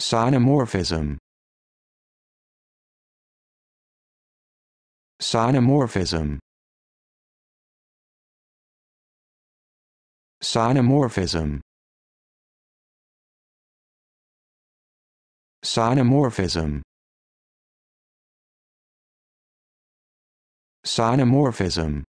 Sinomorphism. Sinomorphism. Sinomorphism. Sinomorphism. Sinomorphism.